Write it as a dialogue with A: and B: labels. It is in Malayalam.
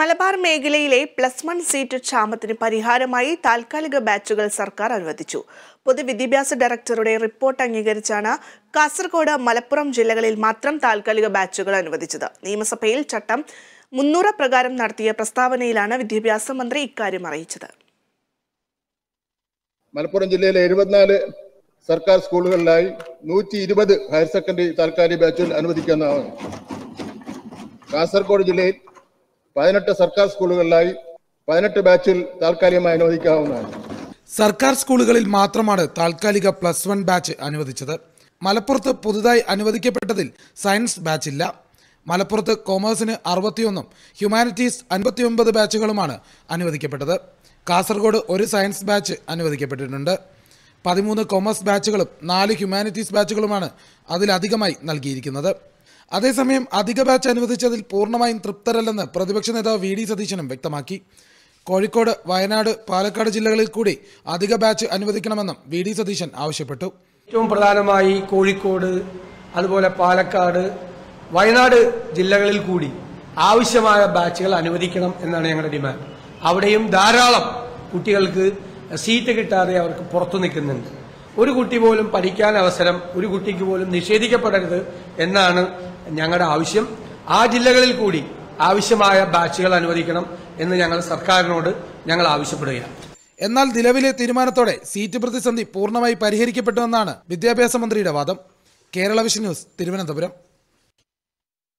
A: മലബാർ മേഖലയിലെ പ്ലസ് വൺ സീറ്റ് ക്ഷാമത്തിന് പരിഹാരമായി താൽക്കാലിക ബാച്ചുകൾ സർക്കാർ അനുവദിച്ചു പൊതുവിദ്യാഭ്യാസ ഡയറക്ടറുടെ റിപ്പോർട്ട് അംഗീകരിച്ചാണ് കാസർഗോഡ് മലപ്പുറം ജില്ലകളിൽ മാത്രം താൽക്കാലിക ബാച്ചുകൾ അനുവദിച്ചത് നിയമസഭയിൽ ചട്ടം മുന്നൂറ് പ്രകാരം നടത്തിയ പ്രസ്താവനയിലാണ് വിദ്യാഭ്യാസ മന്ത്രി ഇക്കാര്യം അറിയിച്ചത്
B: മലപ്പുറം ജില്ലയിലെ എഴുപത്തിനാല് സർക്കാർ സ്കൂളുകളിലായി നൂറ്റി ഇരുപത് ഹയർ സെക്കൻഡറി താൽക്കാലിക ബാച്ചുകൾ അനുവദിക്കുന്നതാണ് കാസർഗോഡ് ജില്ലയിൽ പതിനെട്ട് സർക്കാർ സ്കൂളുകളിലായി പതിനെട്ട് ബാച്ചിൽ താൽക്കാലികമായി അനുവദിക്കാവുന്നതാണ്
C: സർക്കാർ സ്കൂളുകളിൽ മാത്രമാണ് താൽക്കാലിക പ്ലസ് വൺ ബാച്ച് അനുവദിച്ചത് മലപ്പുറത്ത് പുതുതായി അനുവദിക്കപ്പെട്ടതിൽ സയൻസ് ബാച്ച് ഇല്ല മലപ്പുറത്ത് കോമേഴ്സിന് അറുപത്തിയൊന്നും ഹ്യൂമാനിറ്റീസ് അൻപത്തിയൊമ്പത് ബാച്ചുകളുമാണ് അനുവദിക്കപ്പെട്ടത് കാസർഗോഡ് ഒരു സയൻസ് ബാച്ച് അനുവദിക്കപ്പെട്ടിട്ടുണ്ട് പതിമൂന്ന് കോമേഴ്സ് ബാച്ചുകളും നാല് ഹ്യൂമാനിറ്റീസ് ബാച്ചുകളുമാണ് അതിലധികമായി നൽകിയിരിക്കുന്നത് അതേസമയം അധിക ബാച്ച് അനുവദിച്ചതിൽ പൂർണ്ണമായും തൃപ്തരല്ലെന്ന് പ്രതിപക്ഷ നേതാവ് വി ഡി സതീശനും വ്യക്തമാക്കി കോഴിക്കോട് വയനാട് പാലക്കാട് ജില്ലകളിൽ കൂടി അധിക ബാച്ച് അനുവദിക്കണമെന്നും വി ഡി സതീശൻ ആവശ്യപ്പെട്ടു ഏറ്റവും പ്രധാനമായി കോഴിക്കോട് അതുപോലെ പാലക്കാട് വയനാട് ജില്ലകളിൽ കൂടി
D: ആവശ്യമായ ബാച്ചുകൾ അനുവദിക്കണം എന്നാണ് ഞങ്ങളുടെ ഡിമാൻഡ് അവിടെയും ധാരാളം കുട്ടികൾക്ക് സീറ്റ് കിട്ടാതെ അവർക്ക് പുറത്തു നിൽക്കുന്നുണ്ട് ഒരു കുട്ടി പോലും പഠിക്കാൻ അവസരം ഒരു കുട്ടിക്ക് പോലും നിഷേധിക്കപ്പെടരുത് എന്നാണ് ഞങ്ങളുടെ ആവശ്യം ആ ജില്ലകളിൽ കൂടി ആവശ്യമായ ബാച്ചുകൾ അനുവദിക്കണം എന്ന് ഞങ്ങൾ സർക്കാരിനോട് ഞങ്ങൾ ആവശ്യപ്പെടുകയാണ്
C: എന്നാൽ നിലവിലെ തീരുമാനത്തോടെ സീറ്റ് പ്രതിസന്ധി പൂർണ്ണമായി പരിഹരിക്കപ്പെട്ടുവെന്നാണ് വിദ്യാഭ്യാസ മന്ത്രിയുടെ വാദം കേരള വിഷൻ ന്യൂസ് തിരുവനന്തപുരം